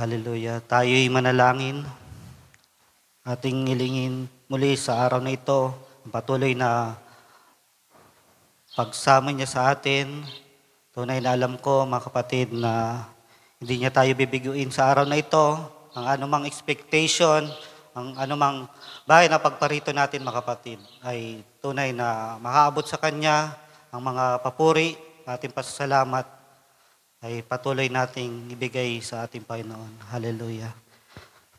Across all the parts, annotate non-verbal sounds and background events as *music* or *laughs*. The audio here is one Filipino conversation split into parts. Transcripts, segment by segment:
Hallelujah. Tayo'y manalangin. Ating ilingin muli sa araw na ito ang patuloy na pagsama niya sa atin. Tunay na alam ko, mga kapatid, na hindi niya tayo bibiguin sa araw na ito. Ang anumang expectation, ang anumang bahay na pagparito natin, mga kapatid, ay tunay na makaabot sa Kanya ang mga papuri, ating pasasalamat ay patuloy nating ibigay sa ating Panginoon. Hallelujah.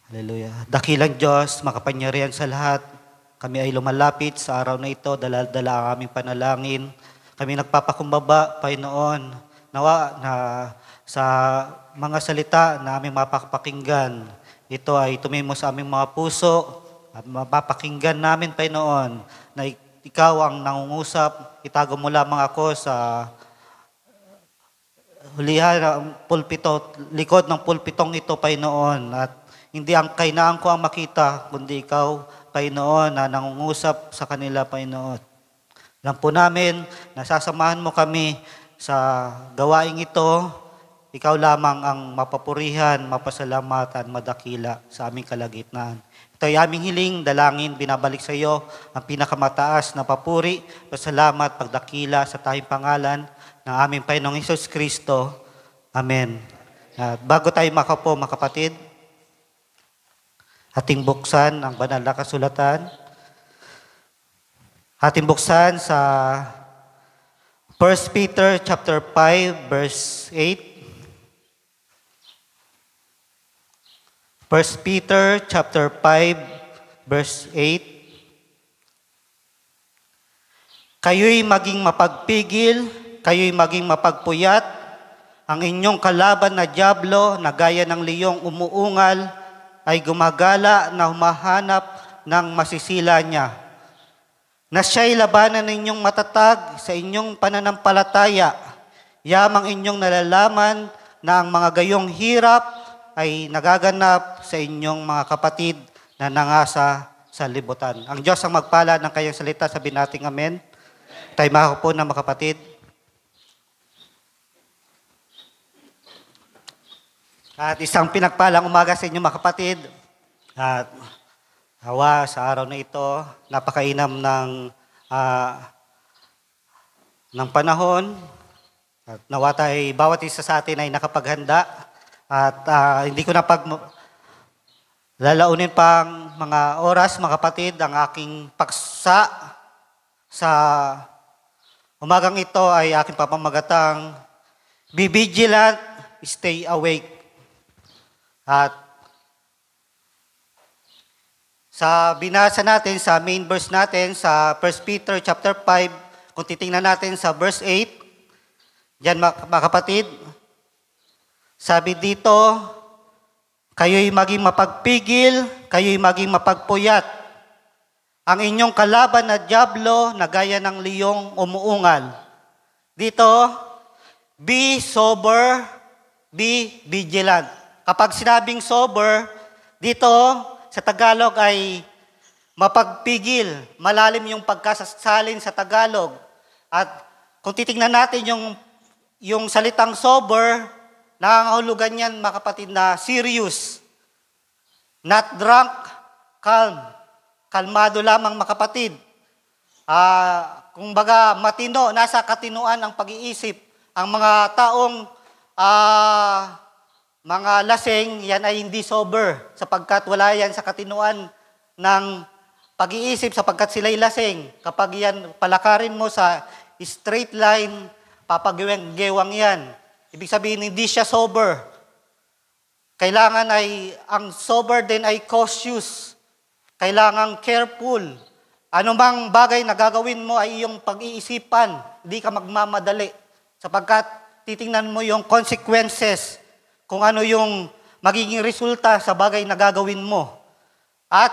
Hallelujah. Dakilang Diyos, makapangyarihan sa lahat. Kami ay lumalapit sa araw na ito, dala-dala ang aming panalangin. Kami nagpapakumbaba, Panginoon, nawa na sa mga salita na aming mapapakinggan. Ito ay tumimo sa aming mga puso at mapapakinggan namin, Panginoon, na ikaw ang nangungusap, itago mo lamang ako sa Hulihara, pulpito, likod ng pulpitong ito, Panginoon. At hindi ang kainaan ko ang makita, kundi ikaw, Panginoon, na nangungusap sa kanila, Panginoon. Alam po namin, nasasamahan mo kami sa gawaing ito. Ikaw lamang ang mapapurihan, mapasalamatan, madakila sa aming kalagitnaan. Ito ay aming hiling, dalangin, binabalik sa iyo ang pinakamataas na papuri, pasalamat, pagdakila sa tayong pangalan ng aming Panginoong Isos Kristo. Amen. At ah, bago tayo makapo, mga kapatid, ating buksan ang banal na kasulatan. Ating buksan sa 1 Peter chapter 5 verse 8. 1 Peter chapter 5 verse 8 Kayo'y maging mapagpigil kayo'y maging mapagpuyat, ang inyong kalaban na Diablo na gaya ng liyong umuungal ay gumagala na humahanap ng masisila niya. Na siya'y labanan ninyong matatag sa inyong pananampalataya, yamang inyong nalalaman na ang mga gayong hirap ay nagaganap sa inyong mga kapatid na nangasa sa libutan. Ang Diyos ang magpala ng kayong salita, sabihin natin amen. Tayo po na mga kapatid. At isang pinagpalang umaga sa inyo mga kapatid. At hawa sa araw na ito, napakainam ng uh, ng panahon. At nawa tayo, bawat isa sa atin ay nakapaghanda. At uh, hindi ko na pag lalaunin pang mga oras, mga kapatid, ang aking paksa sa umagang ito ay aking papamagatang Be vigilant, stay awake. At sa binasa natin, sa main verse natin, sa 1 Peter chapter 5, kung titingnan natin sa verse 8, diyan mga kapatid, sabi dito, kayo'y maging mapagpigil, kayo'y maging mapagpuyat. Ang inyong kalaban na diablo na gaya ng liyong umuungal. Dito, be sober, be vigilant. Kapag sinabing sober, dito sa Tagalog ay mapagpigil, malalim yung pagkasasalin sa Tagalog. At kung titingnan natin yung, yung salitang sober, nakakahulugan yan, mga kapatid, na serious. Not drunk, calm. Kalmado lamang, mga kapatid. Ah, kung baga matino, nasa katinuan ang pag-iisip. Ang mga taong ah, mga lasing, yan ay hindi sober sapagkat wala yan sa katinuan ng pag-iisip sapagkat sila'y lasing. Kapag yan palakarin mo sa straight line, papagiwang-gewang yan. Ibig sabihin, hindi siya sober. Kailangan ay, ang sober din ay cautious. Kailangan careful. Ano mang bagay na gagawin mo ay iyong pag-iisipan. Hindi ka magmamadali. Sapagkat titingnan mo yung consequences kung ano yung magiging resulta sa bagay na gagawin mo. At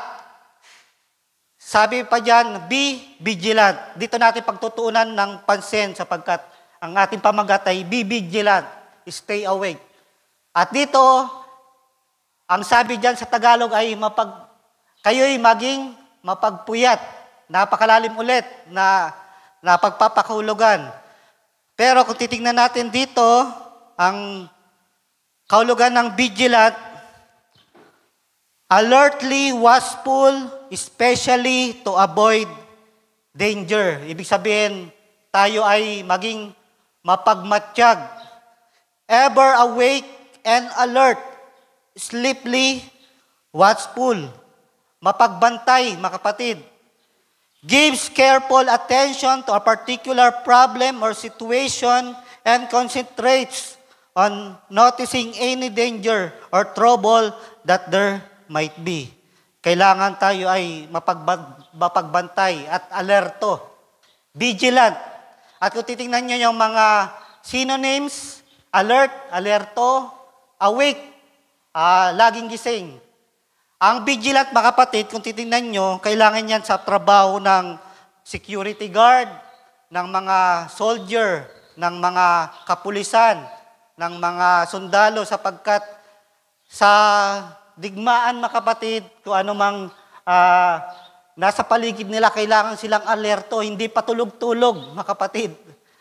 sabi pa dyan, be vigilant. Dito natin pagtutuunan ng pansin sapagkat ang ating pamagat ay be vigilant, stay awake. At dito, ang sabi dyan sa Tagalog ay mapag, kayo'y maging mapagpuyat. Napakalalim ulit na, napagpapakahulugan. Pero kung titingnan natin dito, ang kaulugan ng vigilant, alertly, watchful, especially to avoid danger. Ibig sabihin, tayo ay maging mapagmatyag, ever awake and alert, sleepily, watchful, mapagbantay, mga Gives careful attention to a particular problem or situation and concentrates on noticing any danger or trouble that there might be. Kailangan tayo ay mapagbantay at alerto, vigilant. At kung titingnan nyo yung mga synonyms, alert, alerto, awake, uh, laging gising. Ang vigilant, mga kapatid, kung titingnan nyo, kailangan yan sa trabaho ng security guard, ng mga soldier, ng mga kapulisan, ng mga sundalo sapagkat sa digmaan makapatid, kung anumang uh, nasa paligid nila, kailangan silang alerto, hindi patulog-tulog makapatid.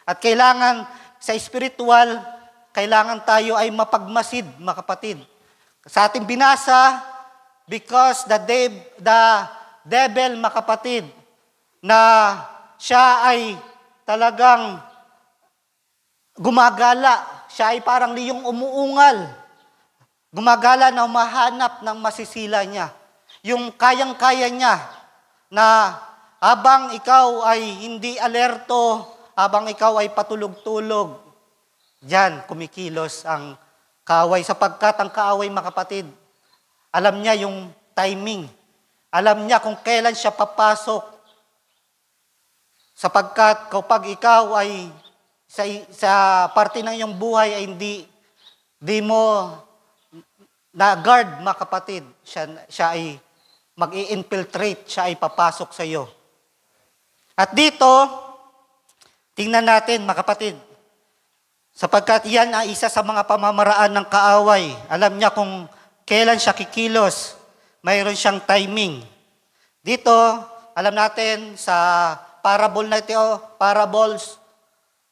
At kailangan sa spiritual, kailangan tayo ay mapagmasid makapatid. Sa ating binasa, because the, de- the devil makapatid, na siya ay talagang gumagala siya ay parang liyong umuungal. Gumagala na umahanap ng masisila niya. Yung kayang-kaya niya na habang ikaw ay hindi alerto, habang ikaw ay patulog-tulog, diyan kumikilos ang kaaway sapagkat ang kaaway mga kapatid, alam niya yung timing. Alam niya kung kailan siya papasok. Sapagkat kapag ikaw ay sa, sa parte ng iyong buhay ay hindi, di mo na-guard, mga kapatid, siya, siya ay mag infiltrate siya ay papasok sa iyo. At dito, tingnan natin, mga kapatid, sapagkat yan ang isa sa mga pamamaraan ng kaaway. Alam niya kung kailan siya kikilos. Mayroon siyang timing. Dito, alam natin sa parable na ito, parables,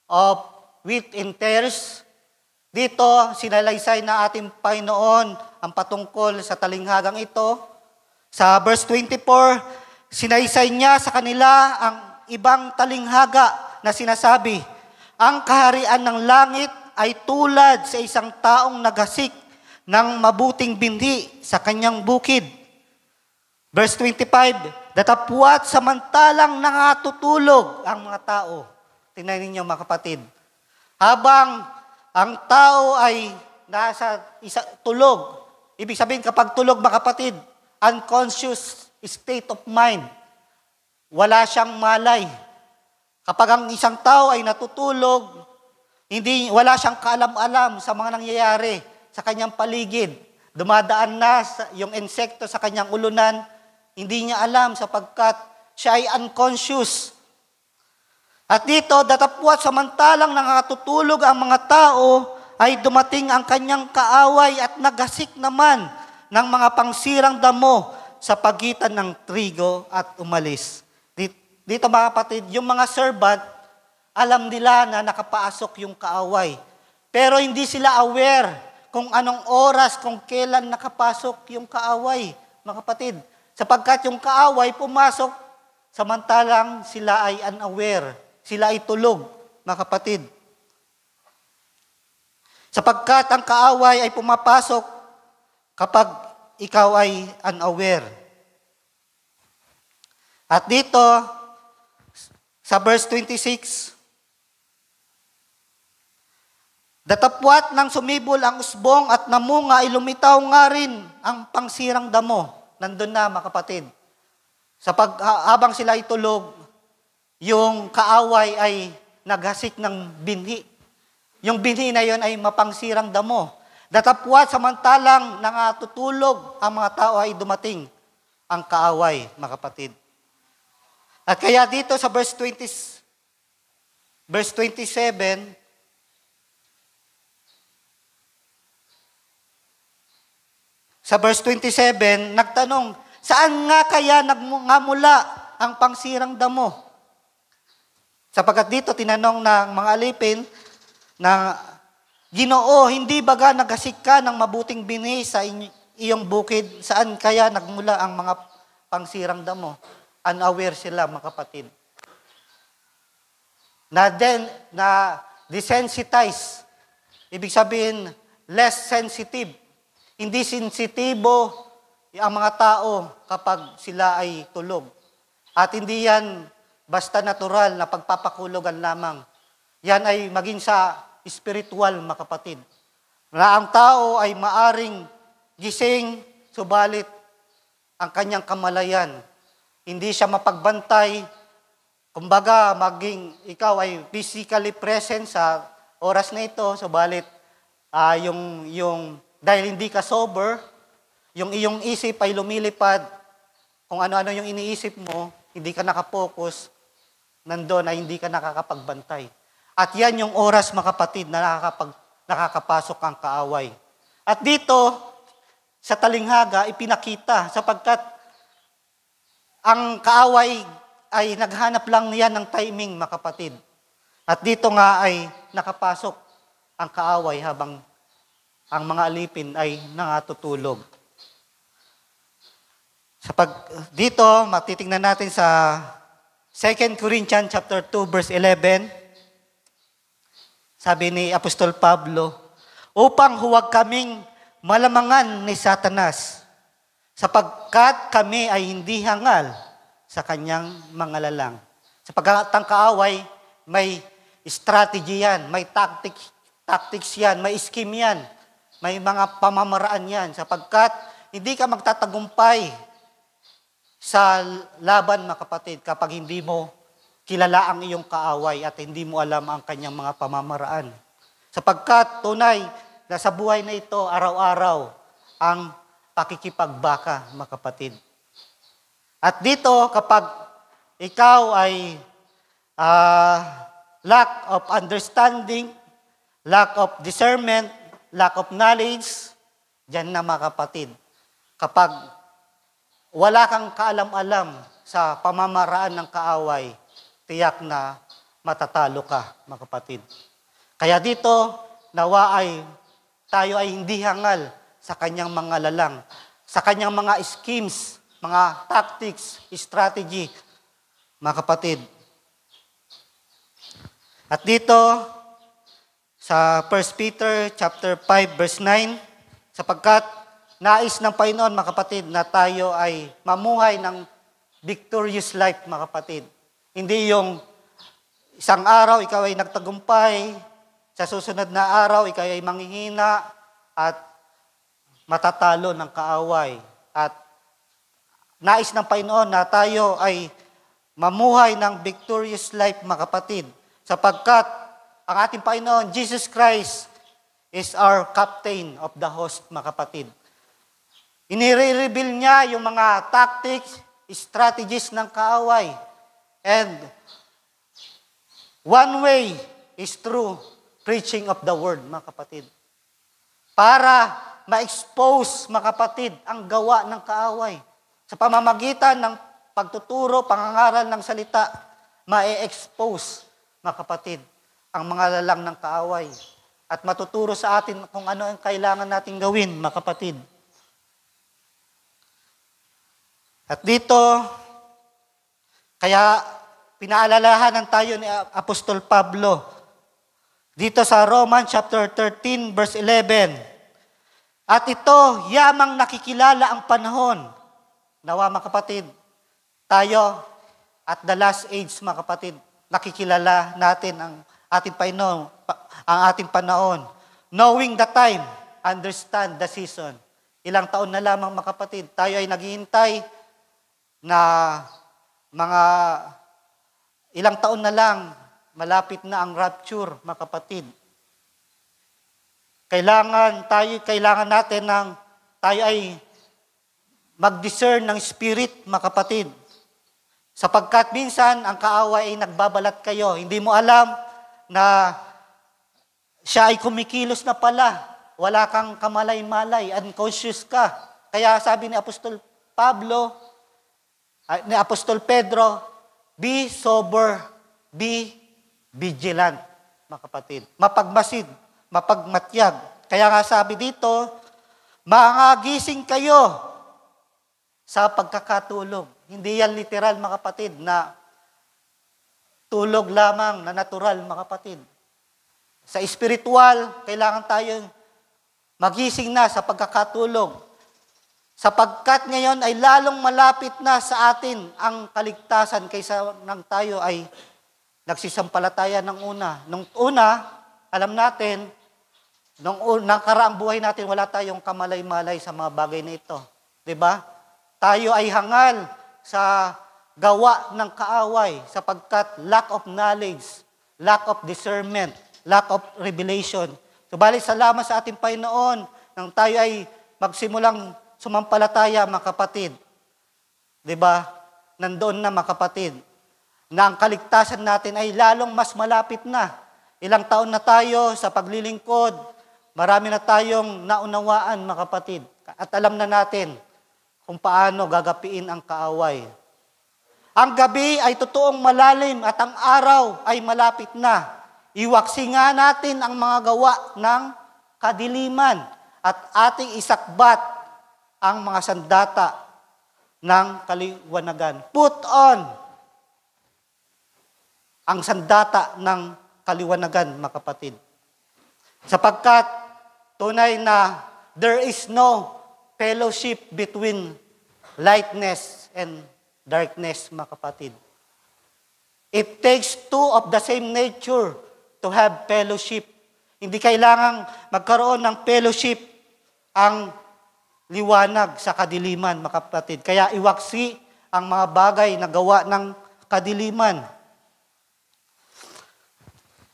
of wheat and tares. Dito, sinalaysay na ating Panginoon ang patungkol sa talinghagang ito. Sa verse 24, sinaysay niya sa kanila ang ibang talinghaga na sinasabi, Ang kaharian ng langit ay tulad sa isang taong nagasik ng mabuting binhi sa kanyang bukid. Verse 25, Datapwat samantalang nangatutulog ang mga tao Tingnan ninyo mga kapatid. Habang ang tao ay nasa isa, tulog, ibig sabihin kapag tulog mga kapatid, unconscious state of mind, wala siyang malay. Kapag ang isang tao ay natutulog, hindi, wala siyang kaalam-alam sa mga nangyayari sa kanyang paligid. Dumadaan na sa, yung insekto sa kanyang ulunan, hindi niya alam sapagkat siya ay unconscious. At dito, datapwat samantalang nakatutulog ang mga tao, ay dumating ang kanyang kaaway at nagasik naman ng mga pangsirang damo sa pagitan ng trigo at umalis. Dito mga kapatid, yung mga servant, alam nila na nakapaasok yung kaaway. Pero hindi sila aware kung anong oras, kung kailan nakapasok yung kaaway, mga kapatid. Sapagkat yung kaaway pumasok samantalang sila ay unaware sila ay tulog, mga kapatid. Sapagkat ang kaaway ay pumapasok kapag ikaw ay unaware. At dito, sa verse 26, Datapwat ng sumibol ang usbong at namunga ay lumitaw nga rin ang pangsirang damo. Nandun na, mga kapatid. Sa pag, habang sila itulog, yung kaaway ay naghasik ng binhi. Yung binhi na yon ay mapangsirang damo. Datapwa samantalang nangatutulog ang mga tao ay dumating ang kaaway, mga kapatid. At kaya dito sa verse 20, verse 27, Sa verse 27, nagtanong, saan nga kaya nagmula ang pangsirang damo? Sapagkat dito tinanong ng mga alipin na Ginoo, hindi baga nagasik ka ng mabuting bini sa iyong bukid? Saan kaya nagmula ang mga pangsirang damo? Unaware sila, mga kapatid. Na then, na desensitize. Ibig sabihin, less sensitive. Hindi sensitibo ang mga tao kapag sila ay tulog. At hindi yan basta natural na pagpapakulugan lamang. Yan ay maging sa spiritual, makapatid. Na ang tao ay maaring gising, subalit ang kanyang kamalayan. Hindi siya mapagbantay. Kumbaga, maging ikaw ay physically present sa oras na ito, subalit uh, yung, yung, dahil hindi ka sober, yung iyong isip ay lumilipad, kung ano-ano yung iniisip mo, hindi ka nakapokus, nandun ay hindi ka nakakapagbantay. At yan yung oras, mga kapatid, na nakakapag, nakakapasok ang kaaway. At dito, sa talinghaga, ipinakita sapagkat ang kaaway ay naghanap lang niya ng timing, mga kapatid. At dito nga ay nakapasok ang kaaway habang ang mga alipin ay nangatutulog. Sa pag, dito, matitingnan natin sa 2 Corinthians chapter 2 verse 11, sabi ni Apostol Pablo, upang huwag kaming malamangan ni Satanas, sapagkat kami ay hindi hangal sa kanyang mga lalang. Sapagkat ang kaaway, may strategy yan, may tactics, tactics yan, may scheme yan, may mga pamamaraan yan, sapagkat hindi ka magtatagumpay sa laban, mga kapatid, kapag hindi mo kilala ang iyong kaaway at hindi mo alam ang kanyang mga pamamaraan. Sapagkat tunay na sa buhay na ito, araw-araw, ang pakikipagbaka, mga kapatid. At dito, kapag ikaw ay uh, lack of understanding, lack of discernment, lack of knowledge, dyan na mga kapatid. Kapag wala kang kaalam-alam sa pamamaraan ng kaaway, tiyak na matatalo ka, mga kapatid. Kaya dito, nawa ay tayo ay hindi hangal sa kanyang mga lalang, sa kanyang mga schemes, mga tactics, strategy, mga kapatid. At dito, sa 1 Peter chapter 5 verse 9, sapagkat Nais ng Panginoon, mga kapatid, na tayo ay mamuhay ng victorious life, mga kapatid. Hindi yung isang araw ikaw ay nagtagumpay, sa susunod na araw ikaw ay manghihina at matatalo ng kaaway. At nais ng Panginoon na tayo ay mamuhay ng victorious life, mga kapatid, sapagkat ang ating Panginoon, Jesus Christ, is our captain of the host, mga kapatid. Inire-reveal niya yung mga tactics, strategies ng kaaway. And one way is through preaching of the word, mga kapatid. Para ma-expose, mga kapatid, ang gawa ng kaaway. Sa pamamagitan ng pagtuturo, pangangaral ng salita, ma-expose, mga kapatid, ang mga lalang ng kaaway. At matuturo sa atin kung ano ang kailangan natin gawin, mga kapatid. At dito, kaya pinaalalahanan tayo ni Apostol Pablo dito sa Romans chapter 13 verse 11. At ito, yamang nakikilala ang panahon. Nawa mga kapatid, tayo at the last age mga kapatid, nakikilala natin ang ating Panginoon, ang ating panahon. Knowing the time, understand the season. Ilang taon na lamang mga kapatid, tayo ay naghihintay na mga ilang taon na lang, malapit na ang rapture, mga kapatid. Kailangan tayo, kailangan natin ng tayo ay mag-discern ng spirit, mga kapatid. Sapagkat minsan ang kaawa ay nagbabalat kayo. Hindi mo alam na siya ay kumikilos na pala. Wala kang kamalay-malay, unconscious ka. Kaya sabi ni Apostol Pablo, Ah, ni Apostol Pedro, be sober, be vigilant, mga kapatid. Mapagmasid, mapagmatyag. Kaya nga sabi dito, maagising kayo sa pagkakatulog. Hindi yan literal, mga kapatid, na tulog lamang na natural, mga kapatid. Sa espiritual, kailangan tayong magising na sa pagkakatulog Sapagkat ngayon ay lalong malapit na sa atin ang kaligtasan kaysa nang tayo ay nagsisampalataya ng una. Nung una, alam natin, nung nakaraang buhay natin, wala tayong kamalay-malay sa mga bagay na ito. ba? Diba? Tayo ay hangal sa gawa ng kaaway sapagkat lack of knowledge, lack of discernment, lack of revelation. Subalit, salamat sa ating Panginoon nang tayo ay magsimulang sumampalataya, mga kapatid. ba? Diba? Nandoon na, mga kapatid, na ang kaligtasan natin ay lalong mas malapit na. Ilang taon na tayo sa paglilingkod, marami na tayong naunawaan, mga kapatid. At alam na natin kung paano gagapiin ang kaaway. Ang gabi ay totoong malalim at ang araw ay malapit na. Iwaksi nga natin ang mga gawa ng kadiliman at ating isakbat ang mga sandata ng kaliwanagan. Put on ang sandata ng kaliwanagan, mga kapatid. Sapagkat tunay na there is no fellowship between lightness and darkness, mga kapatid. It takes two of the same nature to have fellowship. Hindi kailangang magkaroon ng fellowship ang liwanag sa kadiliman, mga kapatid. Kaya iwaksi ang mga bagay na gawa ng kadiliman.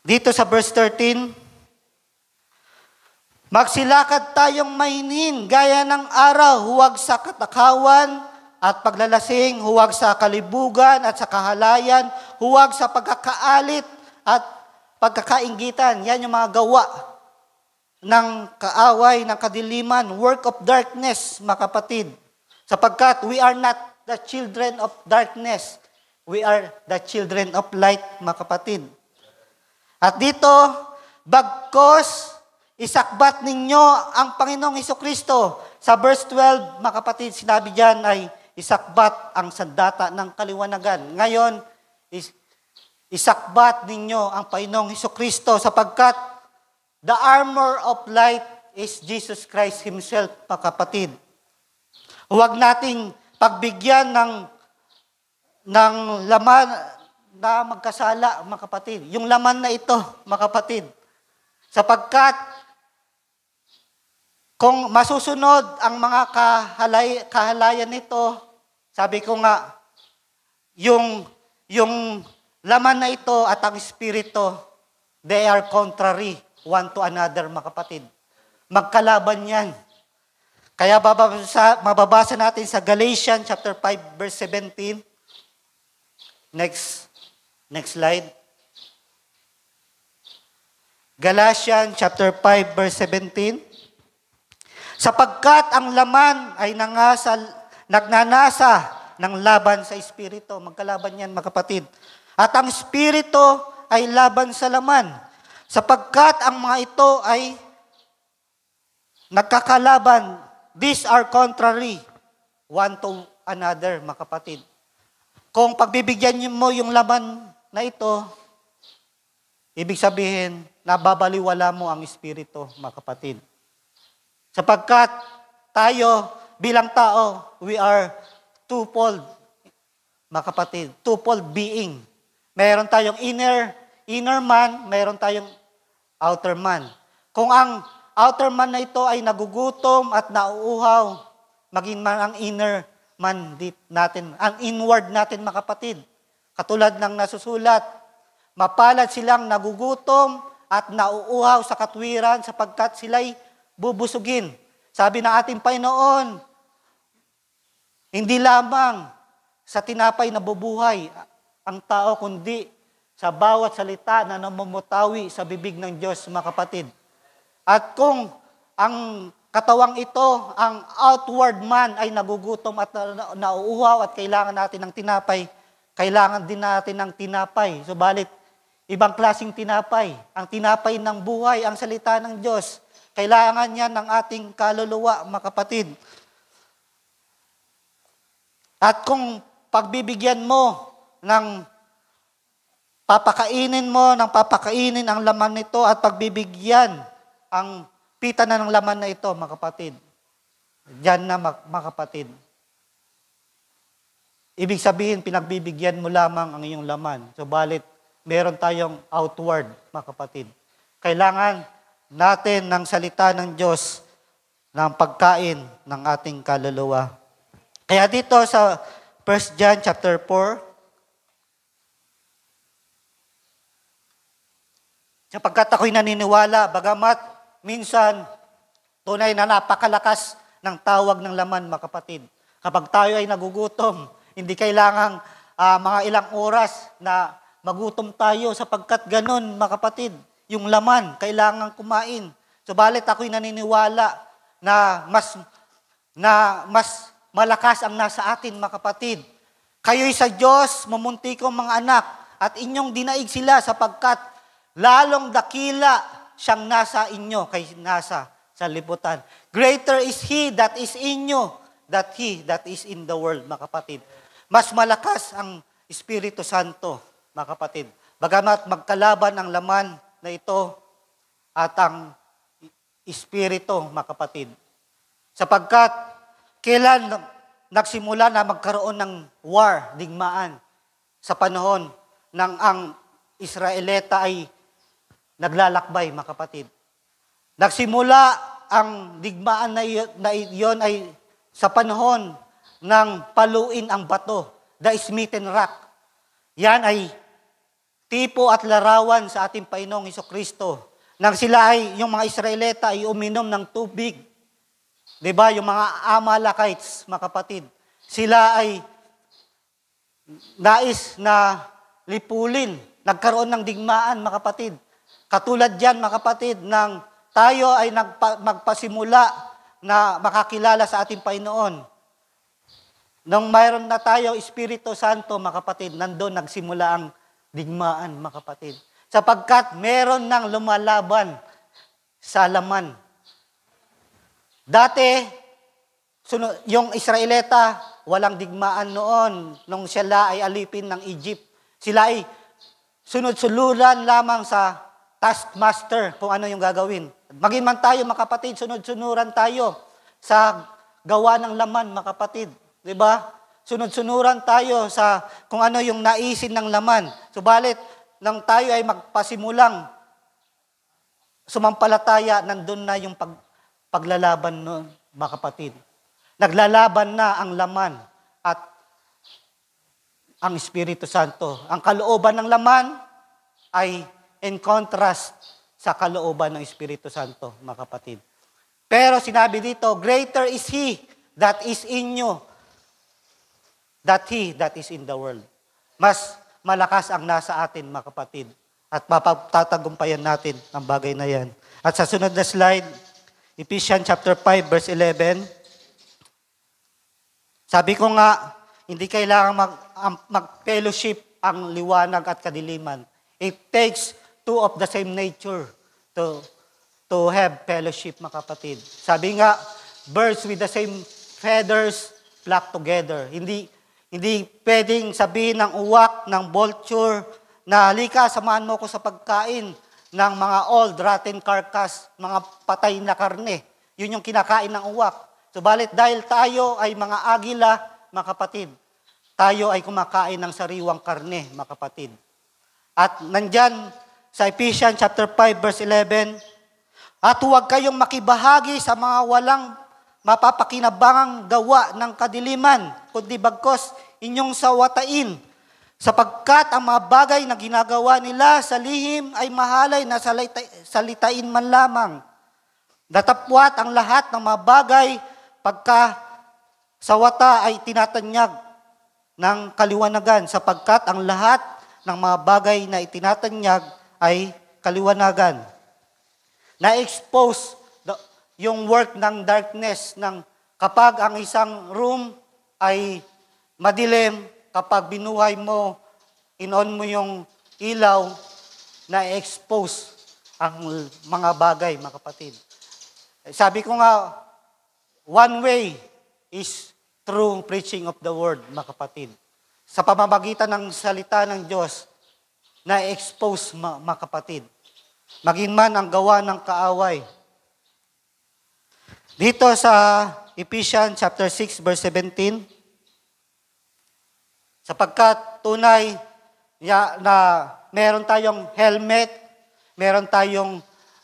Dito sa verse 13, Magsilakad tayong mainin gaya ng araw, huwag sa katakawan at paglalasing, huwag sa kalibugan at sa kahalayan, huwag sa pagkakaalit at pagkakaingitan. Yan yung mga gawa ng kaaway, ng kadiliman, work of darkness, mga kapatid. Sapagkat we are not the children of darkness. We are the children of light, mga kapatid. At dito, bagkos, isakbat ninyo ang Panginoong Iso Kristo. Sa verse 12, mga kapatid, sinabi dyan ay isakbat ang sandata ng kaliwanagan. Ngayon, is, isakbat ninyo ang Panginoong Iso Kristo sapagkat The armor of light is Jesus Christ Himself, pakapatid. Huwag nating pagbigyan ng, ng laman na magkasala, mga kapatid. Yung laman na ito, mga kapatid. Sapagkat kung masusunod ang mga kahalay, kahalayan nito, sabi ko nga, yung, yung laman na ito at ang espirito, they are contrary one to another, mga kapatid. Magkalaban yan. Kaya bababasa, mababasa natin sa Galatians chapter 5 verse 17. Next next slide. Galatians chapter 5 verse 17. Sapagkat ang laman ay nangasa, nagnanasa ng laban sa espiritu. Magkalaban yan, mga kapatid. At ang espiritu ay laban sa laman Sapagkat ang mga ito ay nagkakalaban. These are contrary one to another, mga kapatid. Kung pagbibigyan mo yung laman na ito, ibig sabihin, nababaliwala mo ang Espiritu, mga kapatid. Sapagkat tayo bilang tao, we are twofold, mga kapatid, twofold being. Meron tayong inner, inner man, meron tayong outer man. Kung ang outer man na ito ay nagugutom at nauuhaw, maging man ang inner man natin, ang inward natin mga kapatid. Katulad ng nasusulat, mapalad silang nagugutom at nauuhaw sa katwiran sapagkat sila'y bubusugin. Sabi ng ating Panginoon, hindi lamang sa tinapay na bubuhay ang tao, kundi sa bawat salita na namumutawi sa bibig ng Diyos, mga kapatid. At kung ang katawang ito, ang outward man ay nagugutom at nauuhaw at kailangan natin ng tinapay, kailangan din natin ng tinapay. Subalit, ibang klasing tinapay. Ang tinapay ng buhay, ang salita ng Diyos. Kailangan niya ng ating kaluluwa, mga kapatid. At kung pagbibigyan mo ng Papakainin mo ng papakainin ang laman nito at pagbibigyan ang pita na ng laman na ito, mga kapatid. Diyan na, mga kapatid. Ibig sabihin, pinagbibigyan mo lamang ang iyong laman. So, balit, meron tayong outward, mga kapatid. Kailangan natin ng salita ng Diyos ng pagkain ng ating kaluluwa. Kaya dito sa 1 John chapter 4, Sapagkat ako'y naniniwala, bagamat minsan tunay na napakalakas ng tawag ng laman, makapatid. Kapag tayo ay nagugutom, hindi kailangang uh, mga ilang oras na magutom tayo sapagkat ganun, makapatid, yung laman, kailangan kumain. Subalit ako'y naniniwala na mas na mas malakas ang nasa atin, makapatid. kapatid. Kayo'y sa Diyos, mumunti kong mga anak, at inyong dinaig sila sapagkat lalong dakila siyang nasa inyo kay nasa sa liputan. Greater is He that is in you that He that is in the world, mga kapatid. Mas malakas ang Espiritu Santo, mga kapatid. Bagamat magkalaban ang laman na ito at ang Espiritu, mga kapatid. Sapagkat kailan nagsimula na magkaroon ng war, digmaan, sa panahon ng ang Israelita ay naglalakbay, mga kapatid. Nagsimula ang digmaan na iyon ay sa panahon ng paluin ang bato, the smitten rock. Yan ay tipo at larawan sa ating Panginoong Iso Kristo. Nang sila ay, yung mga Israelita ay uminom ng tubig. ba diba? Yung mga Amalekites, mga kapatid, sila ay nais na lipulin. Nagkaroon ng digmaan, mga kapatid. Katulad yan, mga kapatid, nang tayo ay nagpa, magpasimula na makakilala sa ating Panginoon. Nung mayroon na tayo, Espiritu Santo, mga kapatid, nandun nagsimula ang digmaan, mga kapatid. Sapagkat meron nang lumalaban sa laman. Dati, yung Israelita, walang digmaan noon nung sila ay alipin ng Egypt. Sila ay sunod-suluran lamang sa taskmaster kung ano yung gagawin. Maging man tayo, makapatid, sunod-sunuran tayo sa gawa ng laman, makapatid. ba? Diba? Sunod-sunuran tayo sa kung ano yung naisin ng laman. Subalit, nang tayo ay magpasimulang sumampalataya, nandun na yung pag, paglalaban nun, makapatid. Naglalaban na ang laman at ang Espiritu Santo. Ang kalooban ng laman ay in contrast sa kalooban ng Espiritu Santo, mga kapatid. Pero sinabi dito, greater is He that is in you that He that is in the world. Mas malakas ang nasa atin, mga kapatid. At mapagtatagumpayan natin ang bagay na yan. At sa sunod na slide, Ephesians chapter 5 verse 11. Sabi ko nga, hindi kailangan mag, mag-fellowship ang liwanag at kadiliman. It takes two of the same nature to, to have fellowship, mga kapatid. Sabi nga, birds with the same feathers flock together. Hindi, hindi pwedeng sabihin ng uwak, ng vulture, na lika samahan mo ko sa pagkain ng mga old rotten carcass, mga patay na karne. Yun yung kinakain ng uwak. Subalit dahil tayo ay mga agila, mga kapatid, tayo ay kumakain ng sariwang karne, mga kapatid. At nandyan sa Ephesians chapter 5 verse 11, at huwag kayong makibahagi sa mga walang mapapakinabangang gawa ng kadiliman, kundi bagkos inyong sawatain, sapagkat ang mga bagay na ginagawa nila sa lihim ay mahalay na salitain man lamang. Datapwat ang lahat ng mga bagay pagka sawata ay tinatanyag ng kaliwanagan, sapagkat ang lahat ng mga bagay na itinatanyag ay kaliwanagan. Na-expose the, yung work ng darkness ng kapag ang isang room ay madilim, kapag binuhay mo, inon mo yung ilaw, na-expose ang mga bagay, mga kapatid. Sabi ko nga, one way is through preaching of the word, mga kapatid. Sa pamamagitan ng salita ng Diyos, na-expose mga, mga kapatid. Maging man ang gawa ng kaaway. Dito sa Ephesians chapter 6 verse 17 sapagkat tunay na meron tayong helmet, meron tayong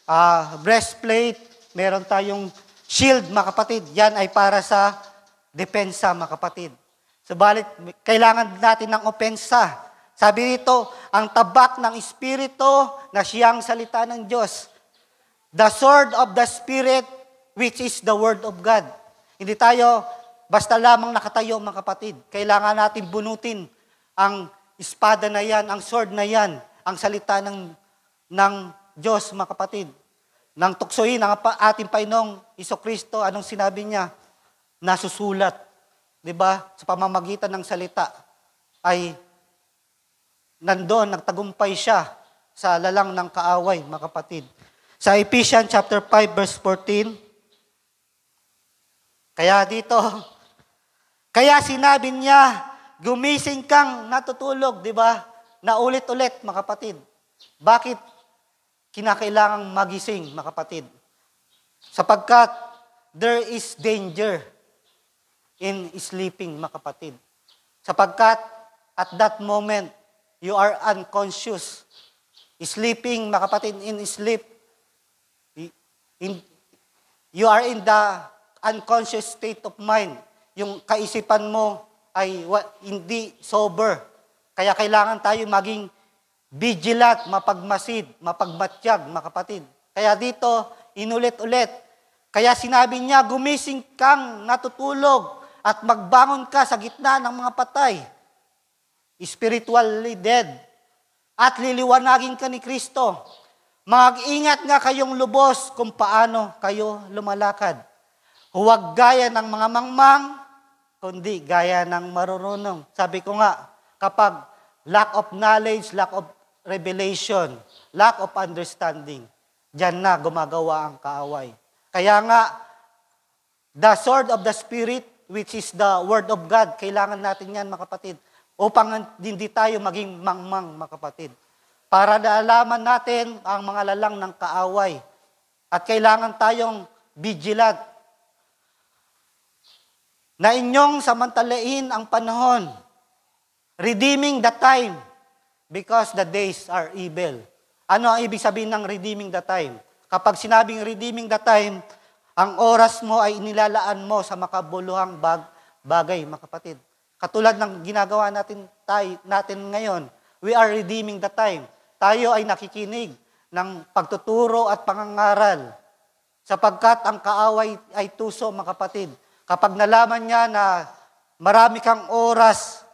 uh, breastplate, meron tayong shield mga kapatid. Yan ay para sa depensa mga kapatid. Subalit kailangan natin ng opensa sabi dito, ang tabak ng Espiritu na siyang salita ng Diyos. The sword of the Spirit, which is the Word of God. Hindi tayo basta lamang nakatayo, mga kapatid. Kailangan natin bunutin ang espada na yan, ang sword na yan, ang salita ng, ng Diyos, mga kapatid. Nang tuksoin ang ating Painong Iso Kristo, anong sinabi niya? Nasusulat. 'di ba? Sa pamamagitan ng salita ay nandoon, nagtagumpay siya sa lalang ng kaaway, mga kapatid. Sa Ephesians chapter 5 verse 14, kaya dito, *laughs* kaya sinabi niya, gumising kang natutulog, di ba? Naulit-ulit, mga kapatid. Bakit kinakailangang magising, mga kapatid? Sapagkat there is danger in sleeping, mga kapatid. Sapagkat at that moment, You are unconscious. Sleeping, mga kapatid, in sleep. In, you are in the unconscious state of mind. Yung kaisipan mo ay hindi sober. Kaya kailangan tayo maging vigilant, mapagmasid, mapagmatyag, mga kapatid. Kaya dito, inulit-ulit. Kaya sinabi niya, gumising kang natutulog at magbangon ka sa gitna ng mga patay spiritually dead, at liliwanagin ka ni Kristo. Mag-ingat nga kayong lubos kung paano kayo lumalakad. Huwag gaya ng mga mangmang, kundi gaya ng marurunong. Sabi ko nga, kapag lack of knowledge, lack of revelation, lack of understanding, dyan na gumagawa ang kaaway. Kaya nga, the sword of the Spirit, which is the Word of God, kailangan natin yan, mga kapatid upang hindi tayo maging mangmang, makapatid. Para naalaman natin ang mga lalang ng kaaway at kailangan tayong vigilant na inyong samantalain ang panahon, redeeming the time because the days are evil. Ano ang ibig sabihin ng redeeming the time? Kapag sinabing redeeming the time, ang oras mo ay inilalaan mo sa makabuluhang bag, bagay, makapatid. Katulad ng ginagawa natin, tayo, natin ngayon, we are redeeming the time. Tayo ay nakikinig ng pagtuturo at pangangaral sapagkat ang kaaway ay tuso, mga kapatid. Kapag nalaman niya na marami kang oras,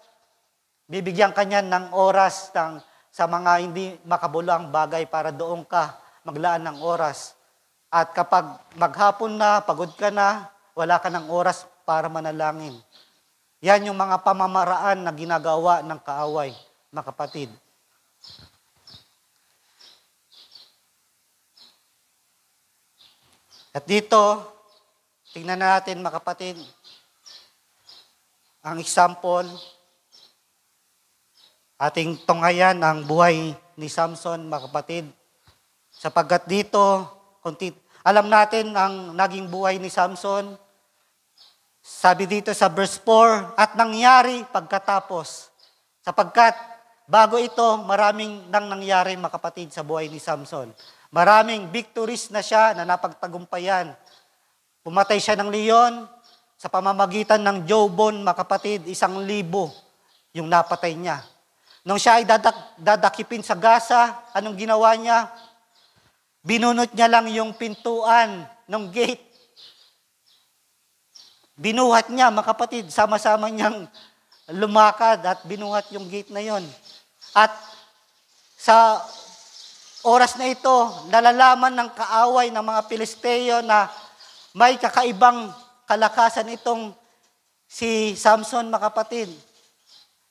bibigyan kanya ng oras ng, sa mga hindi makabulang bagay para doon ka maglaan ng oras. At kapag maghapon na, pagod ka na, wala ka ng oras para manalangin. Yan yung mga pamamaraan na ginagawa ng kaaway, mga kapatid. At dito, tingnan natin mga kapatid, ang example, ating tunghayan ang buhay ni Samson, mga kapatid. Sapagkat dito, kunti, alam natin ang naging buhay ni Samson, sabi dito sa verse 4, at nangyari pagkatapos. Sapagkat bago ito, maraming nang nangyari makapatid sa buhay ni Samson. Maraming victories na siya na napagtagumpayan. Pumatay siya ng leon sa pamamagitan ng Jobon, makapatid, isang libo yung napatay niya. Nung siya ay dadak, dadakipin sa Gaza, anong ginawa niya? Binunot niya lang yung pintuan ng gate Binuhat niya, mga kapatid, sama-sama niyang lumakad at binuhat yung gate na yon. At sa oras na ito, nalalaman ng kaaway ng mga Pilisteo na may kakaibang kalakasan itong si Samson, mga kapatid.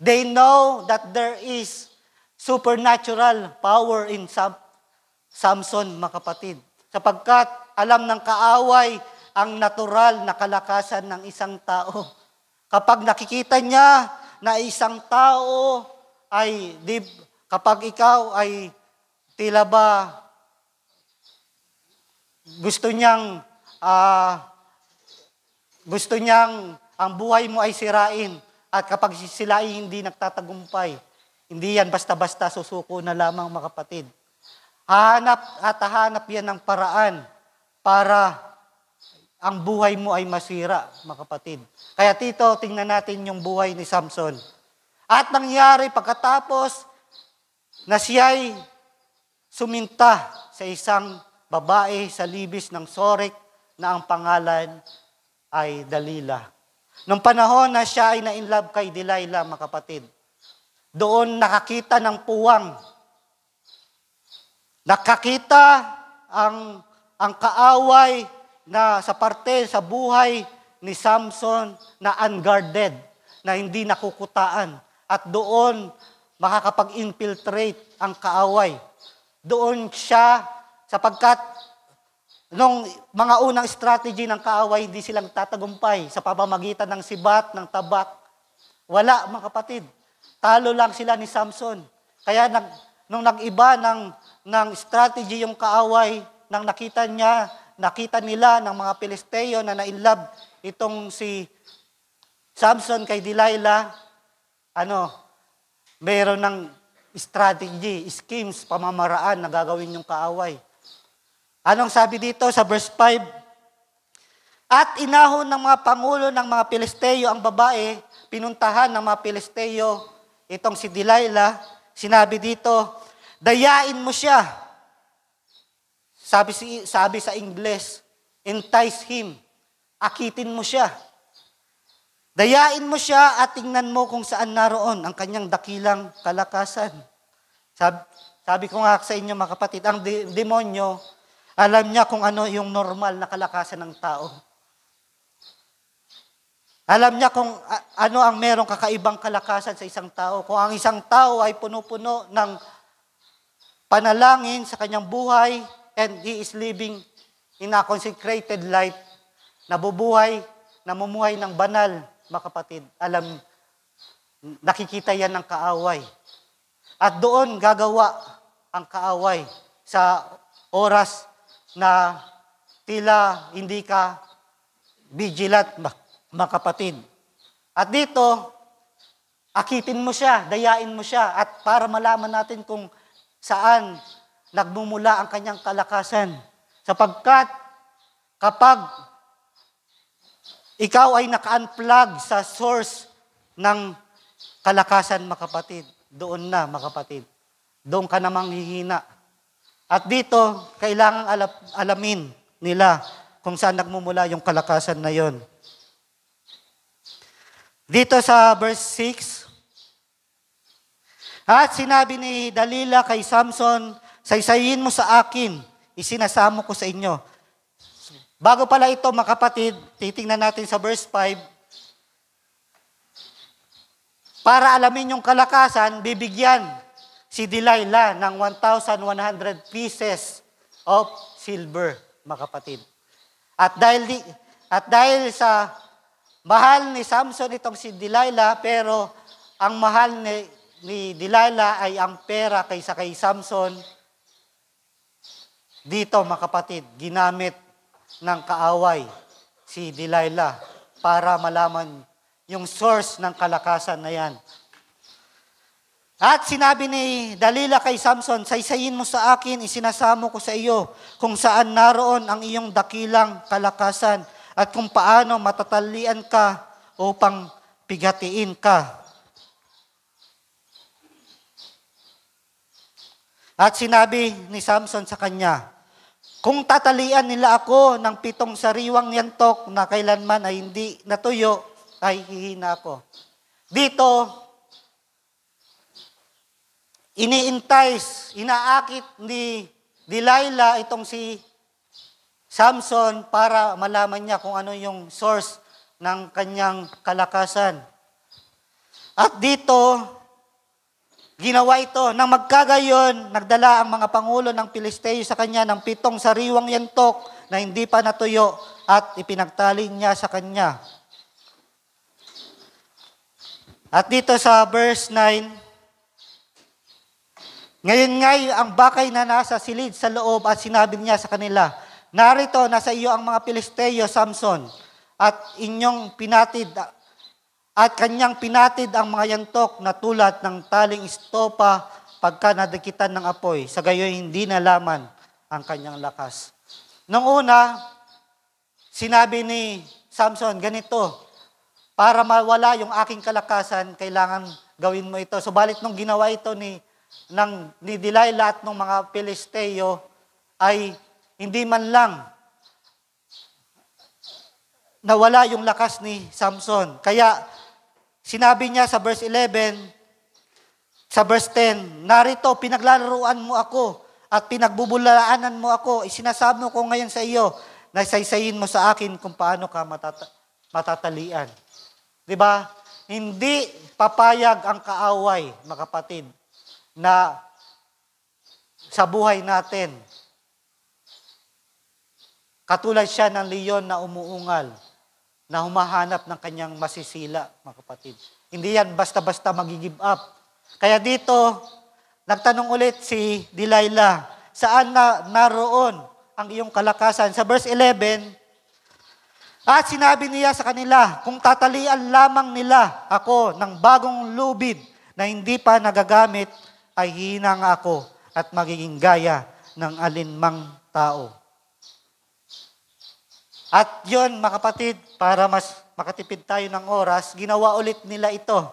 They know that there is supernatural power in Samson, mga kapatid. Sapagkat alam ng kaaway ang natural na kalakasan ng isang tao. Kapag nakikita niya na isang tao ay, di, kapag ikaw ay tila ba gusto niyang uh, gusto niyang ang buhay mo ay sirain at kapag sila ay hindi nagtatagumpay, hindi yan basta-basta susuko na lamang makapatid. kapatid. Hahanap at hahanap yan ng paraan para ang buhay mo ay masira, mga kapatid. Kaya tito, tingnan natin yung buhay ni Samson. At nangyari pagkatapos na siya'y suminta sa isang babae sa libis ng Sorek na ang pangalan ay Dalila. Nung panahon na siya ay na-inlove kay Delilah, mga kapatid, doon nakakita ng puwang. Nakakita ang, ang kaaway na sa parte sa buhay ni Samson na unguarded, na hindi nakukutaan. At doon makakapag-infiltrate ang kaaway. Doon siya, sapagkat nung mga unang strategy ng kaaway, hindi silang tatagumpay sa pamamagitan ng sibat, ng tabak. Wala, mga kapatid. Talo lang sila ni Samson. Kaya nag, nung nag-iba ng, ng strategy yung kaaway, nang nakita niya nakita nila ng mga Pilisteo na nainlove itong si Samson kay Delilah, ano, meron ng strategy, schemes, pamamaraan na gagawin yung kaaway. Anong sabi dito sa verse 5? At inahon ng mga pangulo ng mga Pilisteo ang babae, pinuntahan ng mga Pilisteo, itong si Delilah, sinabi dito, dayain mo siya sabi, si, sabi sa Ingles, entice him. Akitin mo siya. Dayain mo siya at tingnan mo kung saan naroon ang kanyang dakilang kalakasan. Sabi, sabi ko nga sa inyo mga kapatid, ang de- demonyo, alam niya kung ano yung normal na kalakasan ng tao. Alam niya kung a- ano ang merong kakaibang kalakasan sa isang tao. Kung ang isang tao ay puno-puno ng panalangin sa kanyang buhay, and he is living in a consecrated life, nabubuhay, namumuhay ng banal, makapatid. Alam, nakikita yan ng kaaway. At doon gagawa ang kaaway sa oras na tila hindi ka vigilant, makapatid. At dito, akitin mo siya, dayain mo siya, at para malaman natin kung saan nagmumula ang kanyang kalakasan. Sapagkat kapag ikaw ay naka-unplug sa source ng kalakasan, makapatid, doon na, makapatid. Doon ka namang hihina. At dito, kailangang alap, alamin nila kung saan nagmumula yung kalakasan na yon. Dito sa verse 6, At sinabi ni Dalila kay Samson, saysayin mo sa akin, isinasamo ko sa inyo. Bago pala ito, mga kapatid, titingnan natin sa verse 5. Para alamin yung kalakasan, bibigyan si Delilah ng 1,100 pieces of silver, mga kapatid. At dahil, di, at dahil sa mahal ni Samson itong si Delilah, pero ang mahal ni, ni Delilah ay ang pera kaysa kay Samson, dito, makapatid ginamit ng kaaway si Delilah para malaman yung source ng kalakasan na yan. At sinabi ni Dalila kay Samson, Saysayin mo sa akin, isinasamo ko sa iyo kung saan naroon ang iyong dakilang kalakasan at kung paano matatalian ka upang pigatiin ka. At sinabi ni Samson sa kanya, kung tatalian nila ako ng pitong sariwang yantok na kailanman ay hindi natuyo, ay hihina ako. Dito, iniintice, inaakit ni Delilah itong si Samson para malaman niya kung ano yung source ng kanyang kalakasan. At dito, Ginawa ito. Nang magkagayon, nagdala ang mga pangulo ng Pilisteo sa kanya ng pitong sariwang yantok na hindi pa natuyo at ipinagtali niya sa kanya. At dito sa verse 9, Ngayon ngay ang bakay na nasa silid sa loob at sinabi niya sa kanila, Narito, nasa iyo ang mga Pilisteo, Samson, at inyong pinatid at kanyang pinatid ang mga yantok na tulad ng taling istopa pagka nadakitan ng apoy. Sa gayon, hindi nalaman ang kanyang lakas. Nung una, sinabi ni Samson, ganito, para mawala yung aking kalakasan, kailangan gawin mo ito. Subalit nung ginawa ito ni, ng, ni Delilah at ng mga Pilisteo, ay hindi man lang nawala yung lakas ni Samson. Kaya Sinabi niya sa verse 11, sa verse 10, narito, pinaglalaruan mo ako at pinagbubulaanan mo ako. Isinasabi mo ko ngayon sa iyo na saysayin mo sa akin kung paano ka matata- matatalian. Di ba? Hindi papayag ang kaaway, mga kapatid, na sa buhay natin. Katulad siya ng leon na umuungal na humahanap ng kanyang masisila, mga kapatid. Hindi yan basta-basta mag-give up. Kaya dito, nagtanong ulit si Delilah, saan na naroon ang iyong kalakasan? Sa verse 11, at sinabi niya sa kanila, kung tatalian lamang nila ako ng bagong lubid na hindi pa nagagamit, ay hinang ako at magiging gaya ng alinmang tao. At yon mga kapatid, para mas makatipid tayo ng oras, ginawa ulit nila ito.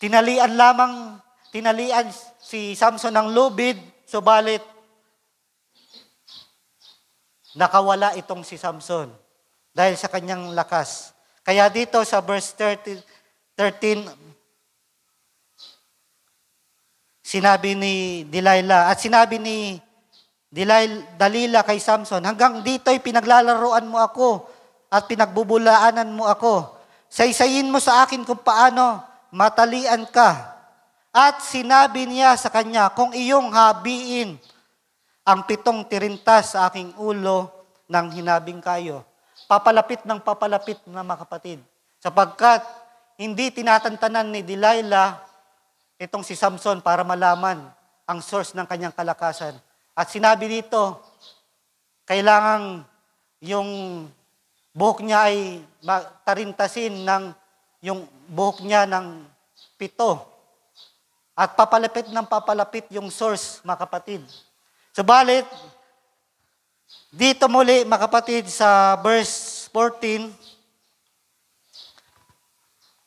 Tinalian lamang, tinalian si Samson ng lubid, subalit nakawala itong si Samson dahil sa kanyang lakas. Kaya dito sa verse 13, 13 sinabi ni Delilah at sinabi ni Dilay, dalila kay Samson, hanggang dito'y pinaglalaruan mo ako at pinagbubulaanan mo ako. Saysayin mo sa akin kung paano matalian ka. At sinabi niya sa kanya, kung iyong habiin ang pitong tirintas sa aking ulo ng hinabing kayo. Papalapit ng papalapit na mga Sapagkat hindi tinatantanan ni Delilah itong si Samson para malaman ang source ng kanyang kalakasan at sinabi dito, kailangan yung buhok niya ay tarintasin ng yung buhok niya ng pito. At papalapit ng papalapit yung source, mga kapatid. Subalit, dito muli, mga kapatid, sa verse 14,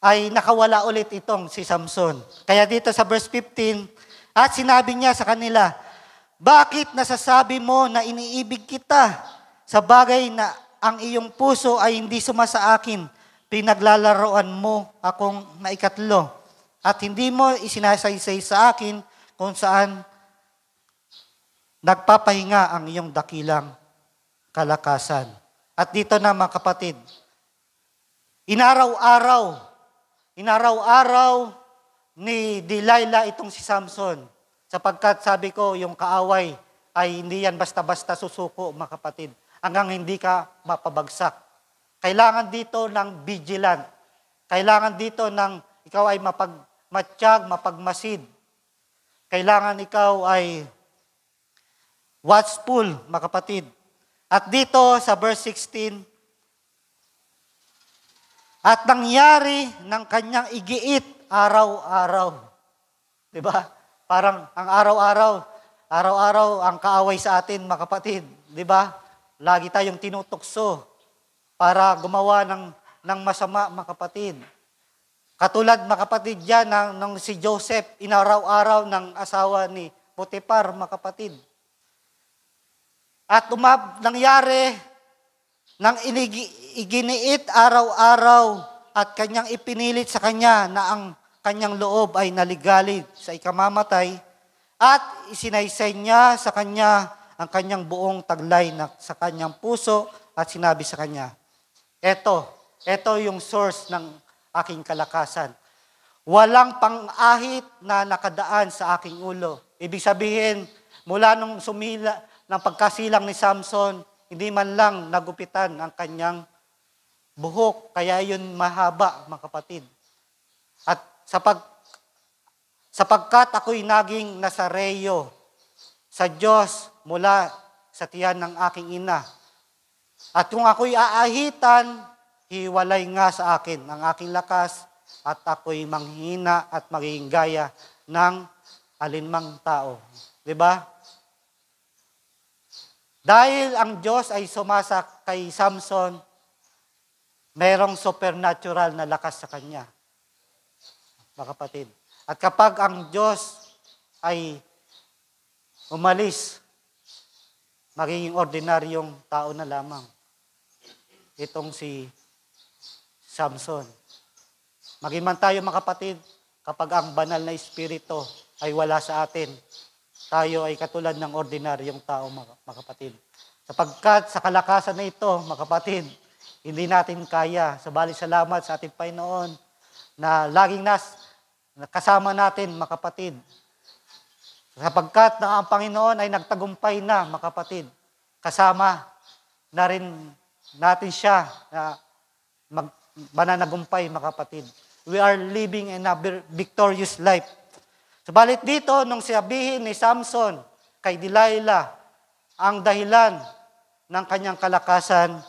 ay nakawala ulit itong si Samson. Kaya dito sa verse 15, at sinabi niya sa kanila, bakit nasasabi mo na iniibig kita sa bagay na ang iyong puso ay hindi suma sa akin? Pinaglalaroan mo akong maikatlo at hindi mo isinasaysay sa akin kung saan nagpapahinga ang iyong dakilang kalakasan. At dito na mga kapatid, inaraw-araw, inaraw-araw ni Delilah itong si Samson Sapagkat sabi ko, yung kaaway ay hindi yan basta-basta susuko, mga kapatid, hanggang hindi ka mapabagsak. Kailangan dito ng vigilant. Kailangan dito ng ikaw ay mapagmatsyag, mapagmasid. Kailangan ikaw ay watchful, mga kapatid. At dito sa verse 16, at nangyari ng kanyang igiit araw-araw. 'Di ba? Parang ang araw-araw, araw-araw ang kaaway sa atin, mga kapatid, di ba? Lagi tayong tinutukso para gumawa ng, ng masama, mga kapatid. Katulad, mga kapatid, yan ng, ng si Joseph, inaraw-araw ng asawa ni Potipar, mga kapatid. At umab, nangyari nang inig, iginiit araw-araw at kanyang ipinilit sa kanya na ang kanyang loob ay naligalid sa ikamamatay at isinaysay niya sa kanya ang kanyang buong taglay na sa kanyang puso at sinabi sa kanya, Eto, eto yung source ng aking kalakasan. Walang pangahit na nakadaan sa aking ulo. Ibig sabihin, mula nung sumila ng pagkasilang ni Samson, hindi man lang nagupitan ang kanyang buhok. Kaya yun mahaba, mga kapatid. At Sapag, sapagkat ako'y naging nasareyo sa Diyos mula sa tiyan ng aking ina. At kung ako'y aahitan, hiwalay nga sa akin ang aking lakas at ako'y manghina at magiging gaya ng alinmang tao. Di ba? Dahil ang Diyos ay sumasak kay Samson, merong supernatural na lakas sa kanya mga kapatid. At kapag ang Diyos ay umalis, magiging ordinaryong tao na lamang. Itong si Samson. Maging man tayo mga kapatid, kapag ang banal na espiritu ay wala sa atin, tayo ay katulad ng ordinaryong tao mga kapatid. Sapagkat sa kalakasan na ito, mga kapatid, hindi natin kaya. Sabali salamat sa ating Panginoon na laging nas kasama natin, makapatid. Sapagkat na ang Panginoon ay nagtagumpay na, makapatid. Kasama na rin natin siya na mag, mananagumpay, makapatid. We are living in a victorious life. Subalit dito, nung sabihin ni Samson kay Delilah ang dahilan ng kanyang kalakasan,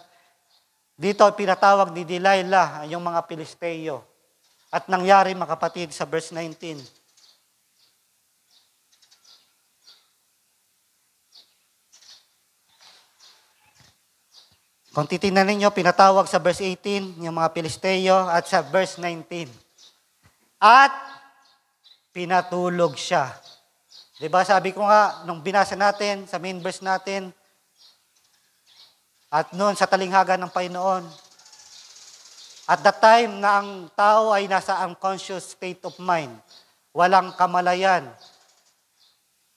dito pinatawag ni Delilah yung mga Pilisteo at nangyari, mga kapatid, sa verse 19. Kung titingnan ninyo, pinatawag sa verse 18 yung mga Pilisteyo at sa verse 19. At pinatulog siya. Diba sabi ko nga, nung binasa natin, sa main verse natin, at noon sa talinghaga ng Panginoon, at that time na ang tao ay nasa unconscious state of mind, walang kamalayan.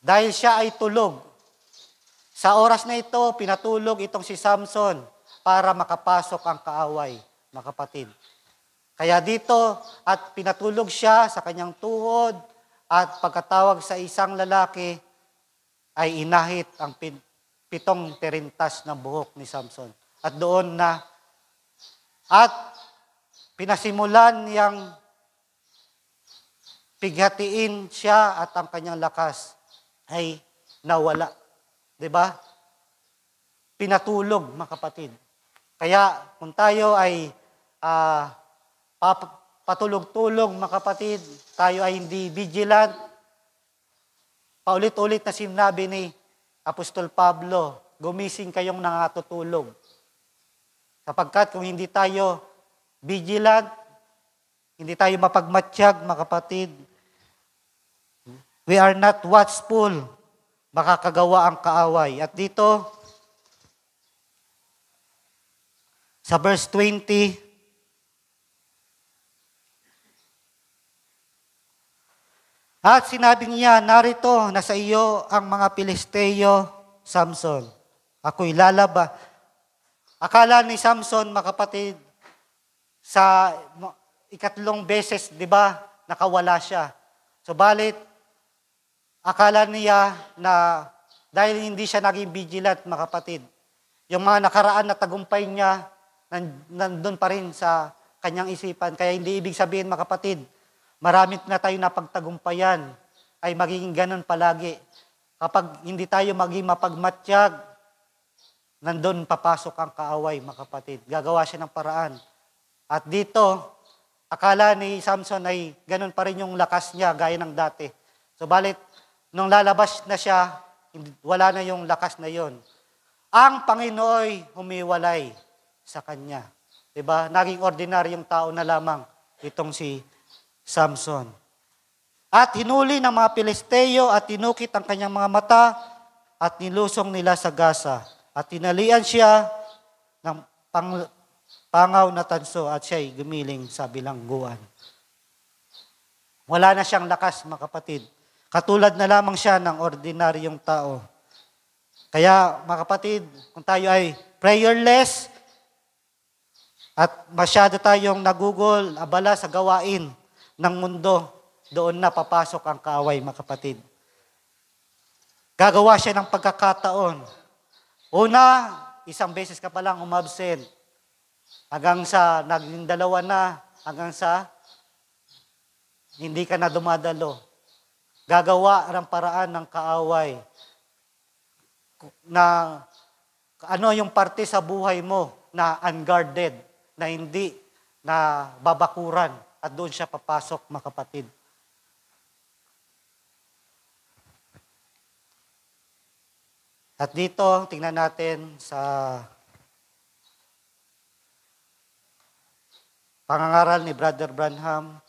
Dahil siya ay tulog. Sa oras na ito, pinatulog itong si Samson para makapasok ang kaaway, mga kapatid. Kaya dito, at pinatulog siya sa kanyang tuhod, at pagkatawag sa isang lalaki, ay inahit ang pitong terintas ng buhok ni Samson. At doon na, at Pinasimulan niyang pighatiin siya at ang kanyang lakas ay nawala. ba? Diba? Pinatulog, mga kapatid. Kaya kung tayo ay uh, patulog-tulog, mga kapatid, tayo ay hindi vigilant, paulit-ulit na sinabi ni Apostol Pablo, gumising kayong nangatutulog. Sapagkat kung hindi tayo vigilant, hindi tayo mapagmatsyag, mga kapatid. We are not watchful, makakagawa ang kaaway. At dito, sa verse 20, At sinabi niya, narito na sa iyo ang mga Pilisteo, Samson. Ako'y lalaba. Akala ni Samson, makapatid, sa ikatlong beses, di ba, nakawala siya. So balit, akala niya na dahil hindi siya naging vigilant, mga kapatid, yung mga nakaraan na tagumpay niya, nandun pa rin sa kanyang isipan. Kaya hindi ibig sabihin, mga kapatid, marami na tayo napagtagumpayan ay magiging ganun palagi. Kapag hindi tayo maging mapagmatyag, nandun papasok ang kaaway, mga kapatid. Gagawa siya ng paraan at dito, akala ni Samson ay ganun pa rin yung lakas niya gaya ng dati. So balit, nung lalabas na siya, wala na yung lakas na yon. Ang Panginooy humiwalay sa kanya. Diba? Naging ordinaryong tao na lamang itong si Samson. At hinuli ng mga Pilisteo at tinukit ang kanyang mga mata at nilusong nila sa Gaza. At tinalian siya ng pang, Pangaw na tanso at siya'y gumiling sa bilangguan. Wala na siyang lakas, mga kapatid. Katulad na lamang siya ng ordinaryong tao. Kaya, mga kapatid, kung tayo ay prayerless at masyado tayong nagugol, abala sa gawain ng mundo, doon na papasok ang kaaway, mga kapatid. Gagawa siya ng pagkakataon. Una, isang beses ka palang umabsent. Hanggang sa naging dalawa na, hanggang sa hindi ka na dumadalo. Gagawa ng paraan ng kaaway na ano yung parte sa buhay mo na unguarded, na hindi na babakuran at doon siya papasok, mga kapatid. At dito, tingnan natin sa pangangaral ni Brother Branham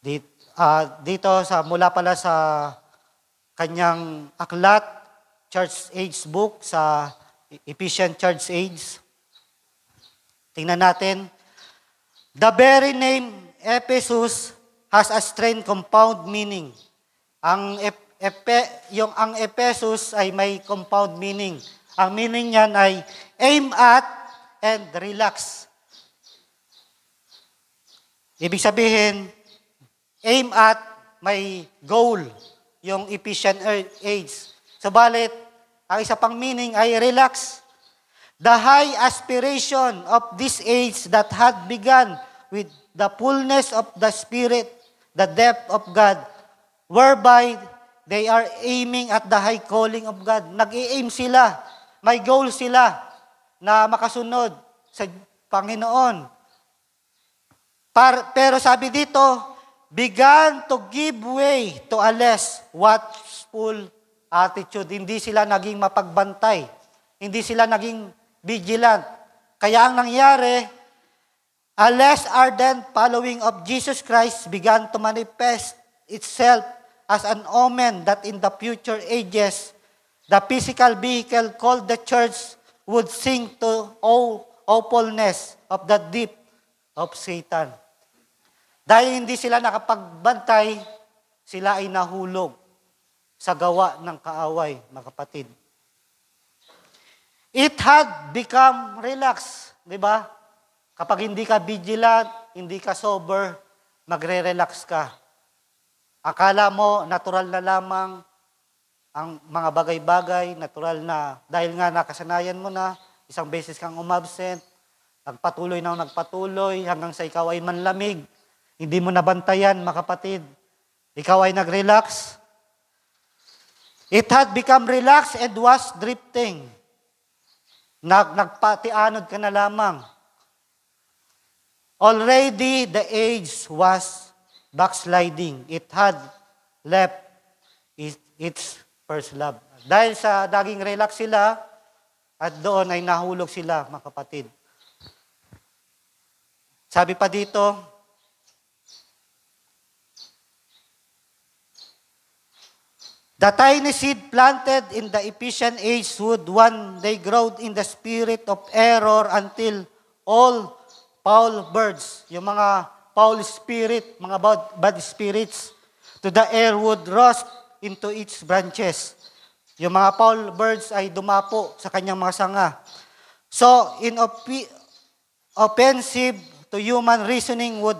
dito, uh, ah, dito sa mula pala sa kanyang aklat Church Age book sa Efficient Church Age. Tingnan natin. The very name Ephesus has a strange compound meaning. Ang epe, yung ang Ephesus ay may compound meaning. Ang meaning niyan ay aim at and relax. Ibig sabihin, aim at may goal yung efficient age. Sabalit, ang isa pang meaning ay relax. The high aspiration of this age that had begun with the fullness of the Spirit, the depth of God, whereby they are aiming at the high calling of God. Nag-aim sila, may goal sila na makasunod sa Panginoon. Par, pero sabi dito, began to give way to a less watchful attitude. Hindi sila naging mapagbantay. Hindi sila naging vigilant. Kaya ang nangyari, a less ardent following of Jesus Christ began to manifest itself as an omen that in the future ages, the physical vehicle called the church would sink to all awfulness of the deep of Satan. Dahil hindi sila nakapagbantay, sila ay nahulog sa gawa ng kaaway, mga kapatid. It had become relax, di ba? Kapag hindi ka vigilant, hindi ka sober, magre-relax ka. Akala mo natural na lamang ang mga bagay-bagay, natural na dahil nga nakasanayan mo na, isang beses kang umabsent, nagpatuloy na nagpatuloy hanggang sa ikaw ay manlamig. Hindi mo nabantayan, makapatid. Ikaw ay nag-relax. It had become relaxed and was drifting. Nag nagpatianod ka na lamang. Already the age was backsliding. It had left it, its first love. Dahil sa daging relax sila, at doon ay nahulog sila, mga kapatid. Sabi pa dito, The tiny seed planted in the Ephesian age would one day grow in the spirit of error until all Paul birds, yung mga Paul spirit, mga bad, bad spirits, to the air would rust into its branches. Yung mga Paul birds ay dumapo sa kanyang mga sanga. So, in op- offensive to human reasoning would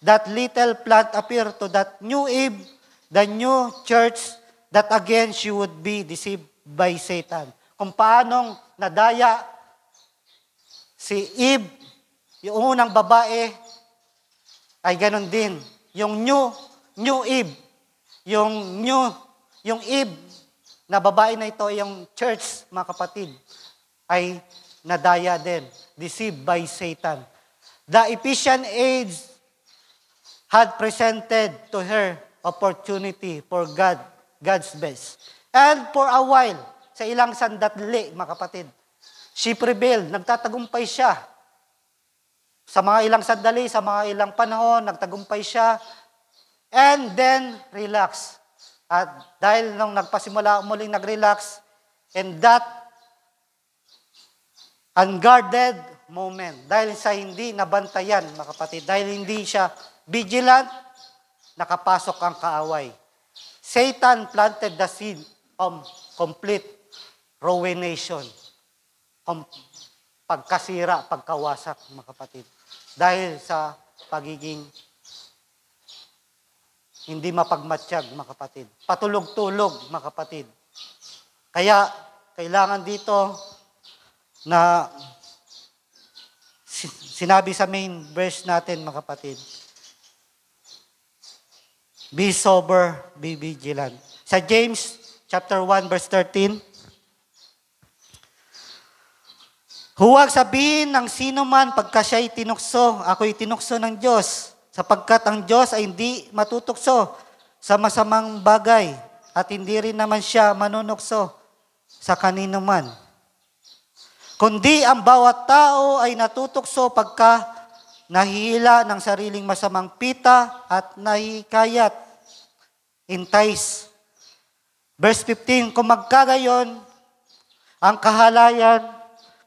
that little plant appear to that new Eve, the new church, that again she would be deceived by Satan. Kung paanong nadaya si Eve, yung unang babae, ay ganun din. Yung new, new Eve, yung new, yung Eve na babae na ito, yung church, mga kapatid, ay nadaya din, deceived by Satan. The Ephesian age had presented to her opportunity for God God's best. And for a while, sa ilang sandatli, mga kapatid, she prevailed, nagtatagumpay siya. Sa mga ilang sandali, sa mga ilang panahon, nagtagumpay siya. And then, relax. At dahil nung nagpasimula, muling nag-relax, and that unguarded moment, dahil sa hindi nabantayan, mga kapatid, dahil hindi siya vigilant, nakapasok ang kaaway. Satan planted the seed of complete ruination. Com- pagkasira, pagkawasak, mga kapatid. Dahil sa pagiging hindi mapagmatsyag, mga kapatid. Patulog-tulog, mga kapatid. Kaya, kailangan dito na sinabi sa main verse natin, mga kapatid, Be sober, be vigilant. Sa James chapter 1 verse 13, Huwag sabihin ng sino man pagka siya'y tinukso, ako'y tinukso ng Diyos, sapagkat ang Diyos ay hindi matutukso sa masamang bagay at hindi rin naman siya manunukso sa kanino man. Kundi ang bawat tao ay natutukso pagka nahihila ng sariling masamang pita at nahikayat, entice. Verse 15, kung magkagayon, ang kahalayan,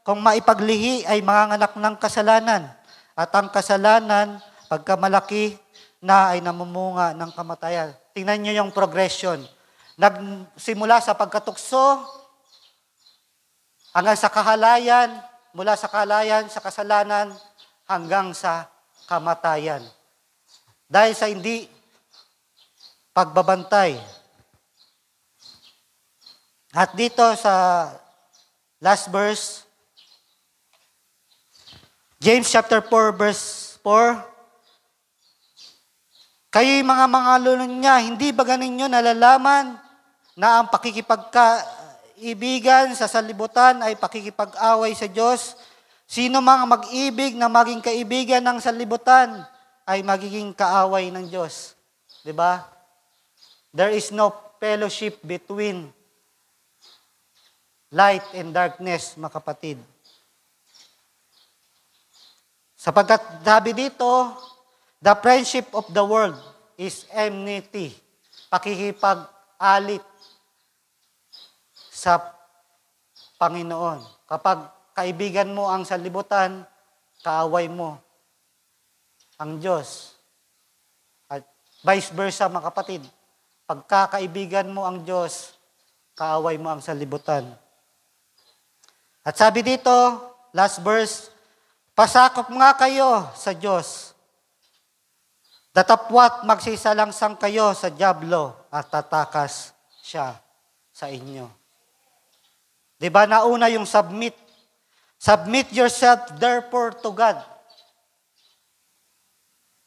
kung maipaglihi ay manganak ng kasalanan, at ang kasalanan, pagkamalaki na ay namumunga ng kamatayan. Tingnan nyo yung progression. Nagsimula sa pagkatukso, hanggang sa kahalayan, mula sa kahalayan, sa kasalanan, hanggang sa kamatayan. Dahil sa hindi pagbabantay. At dito sa last verse, James chapter 4 verse 4, Kayo'y mga mga lulong niya, hindi ba ganinyo nalalaman na ang pakikipagkaibigan sa salibutan ay pakikipag-away sa Diyos Sino mang mag-ibig na maging kaibigan ng salibutan ay magiging kaaway ng Diyos. 'Di ba? There is no fellowship between light and darkness, makapatid. Sapagkat sabi dito, the friendship of the world is enmity, pakikipag-alit sa Panginoon. Kapag kaibigan mo ang salibutan, kaaway mo ang Diyos. At vice versa, mga kapatid, pagkakaibigan mo ang Diyos, kaaway mo ang salibutan. At sabi dito, last verse, pasakop nga kayo sa Diyos. Datapwat magsisalangsang kayo sa Diablo at tatakas siya sa inyo. Di ba nauna yung submit Submit yourself therefore to God.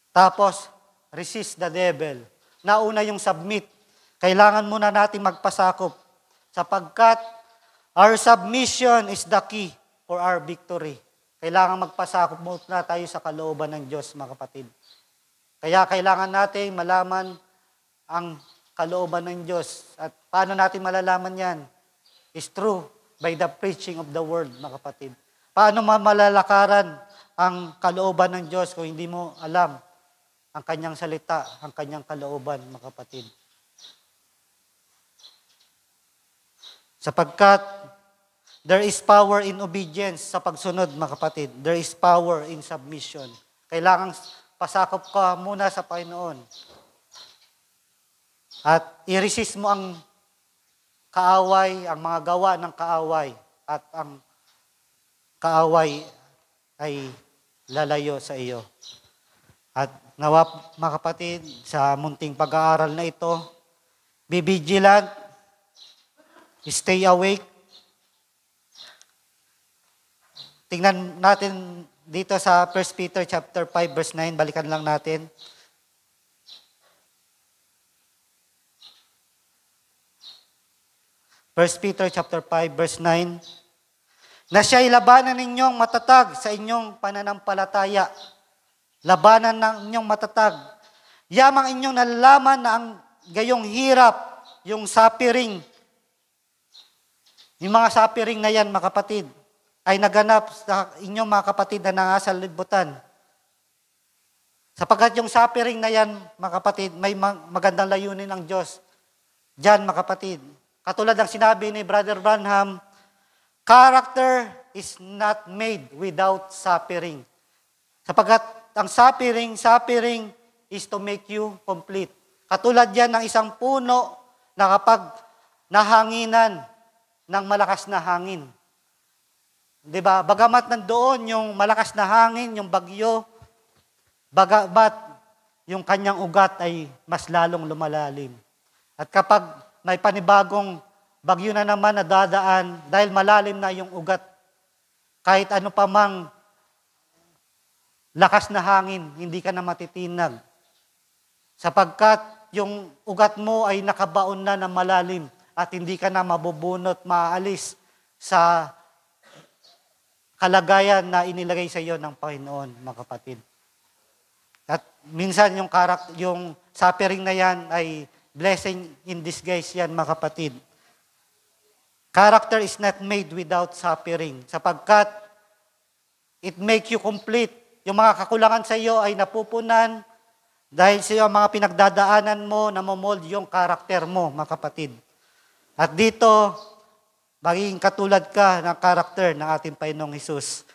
Tapos, resist the devil. Nauna yung submit. Kailangan muna natin magpasakop sapagkat our submission is the key for our victory. Kailangan magpasakop muna tayo sa kalooban ng Diyos, mga kapatid. Kaya kailangan natin malaman ang kalooban ng Diyos. At paano natin malalaman yan? Is true by the preaching of the word, mga kapatid. Paano mamalalakaran ang kalooban ng Diyos kung hindi mo alam ang kanyang salita, ang kanyang kalooban, mga kapatid? Sapagkat there is power in obedience sa pagsunod, mga kapatid. There is power in submission. Kailangang pasakop ka muna sa Panginoon. At i-resist mo ang kaaway, ang mga gawa ng kaaway at ang kaaway ay lalayo sa iyo. At nawa, mga kapatid, sa munting pag-aaral na ito, be vigilant, stay awake. Tingnan natin dito sa 1 Peter chapter 5 verse 9, balikan lang natin. First Peter chapter 5 verse 9 na siya'y labanan ninyong matatag sa inyong pananampalataya. Labanan ng inyong matatag. Yamang inyong nalaman na ang gayong hirap, yung suffering, yung mga suffering na yan, mga kapatid, ay naganap sa inyong mga kapatid na nangasa libutan. Sapagkat yung suffering na yan, mga kapatid, may magandang layunin ng Diyos. Diyan, mga kapatid. Katulad ng sinabi ni Brother Branham, Character is not made without suffering. Sapagat ang suffering, suffering is to make you complete. Katulad yan ng isang puno na kapag nahanginan ng malakas na hangin. Di ba? Bagamat nandoon yung malakas na hangin, yung bagyo, bagamat yung kanyang ugat ay mas lalong lumalalim. At kapag may panibagong bagyo na naman na dadaan dahil malalim na yung ugat. Kahit ano pa mang lakas na hangin, hindi ka na matitinag. Sapagkat yung ugat mo ay nakabaon na ng malalim at hindi ka na mabubunot, maalis sa kalagayan na inilagay sa iyo ng Panginoon, mga kapatid. At minsan yung, karak- yung suffering na yan ay blessing in disguise yan, mga kapatid. Character is not made without suffering sapagkat it make you complete. Yung mga kakulangan sa iyo ay napupunan dahil sa iyo ang mga pinagdadaanan mo na mold yung karakter mo, mga kapatid. At dito, maging katulad ka ng karakter ng ating Panginoong Hesus.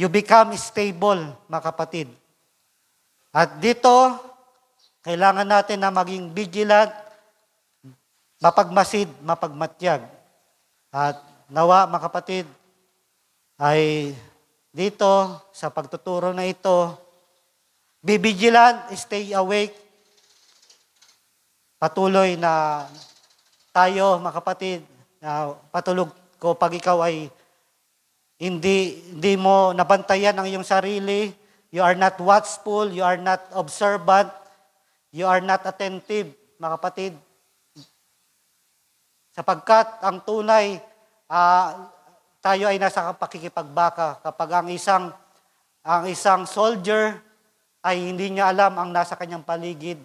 You become stable, mga kapatid. At dito, kailangan natin na maging vigilant, mapagmasid, mapagmatyag. At nawa, mga kapatid, ay dito sa pagtuturo na ito, be vigilant, stay awake. Patuloy na tayo, mga kapatid, na patulog ko pag ikaw ay hindi, hindi mo nabantayan ang iyong sarili, you are not watchful, you are not observant, you are not attentive, mga kapatid, Sapagkat ang tunay, uh, tayo ay nasa pakikipagbaka kapag ang isang, ang isang soldier ay hindi niya alam ang nasa kanyang paligid.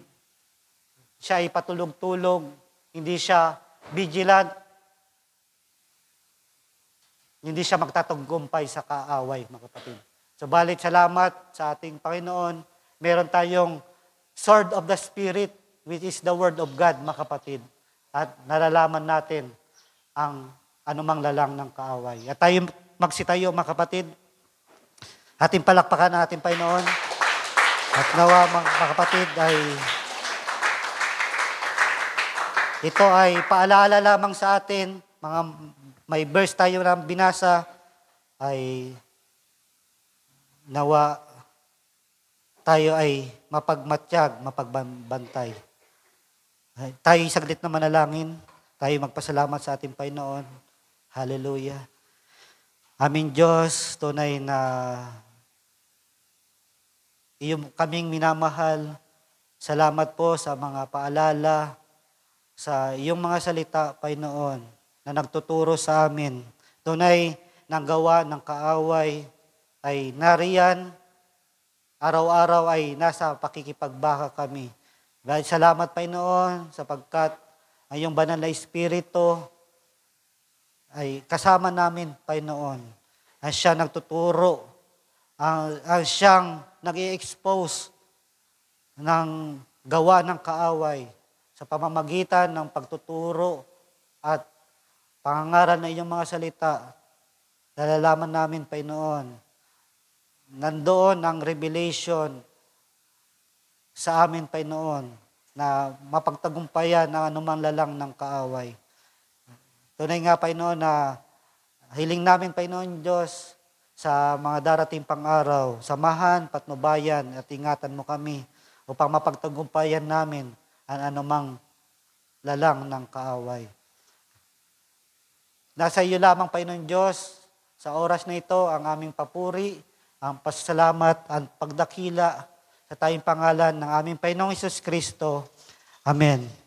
Siya ay patulog-tulog, hindi siya vigilant, hindi siya magtataggumpay sa kaaway, mga kapatid. So balit salamat sa ating Panginoon. Meron tayong sword of the Spirit, which is the Word of God, mga kapatid at nalalaman natin ang anumang lalang ng kaaway. At tayo magsitayo, mga kapatid. Ating palakpakan na ating Panginoon. At nawa, mga kapatid, ay ito ay paalala lamang sa atin. Mga may verse tayo na binasa ay nawa tayo ay mapagmatyag, mapagbantay. Tayo saglit na manalangin. Tayo magpasalamat sa ating Panginoon. Hallelujah. Aming Diyos, tunay na iyong kaming minamahal. Salamat po sa mga paalala, sa iyong mga salita, Panginoon, na nagtuturo sa amin. Tunay na gawa ng kaaway ay nariyan, araw-araw ay nasa pakikipagbaka kami. Dahil salamat, Panginoon, sapagkat ay yung banal na Espiritu ay kasama namin, Panginoon. Ang siya nagtuturo, ang, ah, ang siyang nag expose ng gawa ng kaaway sa pamamagitan ng pagtuturo at pangangaral na iyong mga salita. Nalalaman namin, Panginoon, nandoon ang revelation sa amin, Panginoon, na mapagtagumpayan ang anumang lalang ng kaaway. Tunay nga, Panginoon, na hiling namin, Panginoon Diyos, sa mga darating pang araw, samahan, patnubayan at ingatan mo kami upang mapagtagumpayan namin ang anumang lalang ng kaaway. Nasa iyo lamang, Panginoon Diyos, sa oras na ito, ang aming papuri, ang pasalamat, ang pagdakila, sa tayong pangalan ng aming Panginoong Isus Kristo. Amen.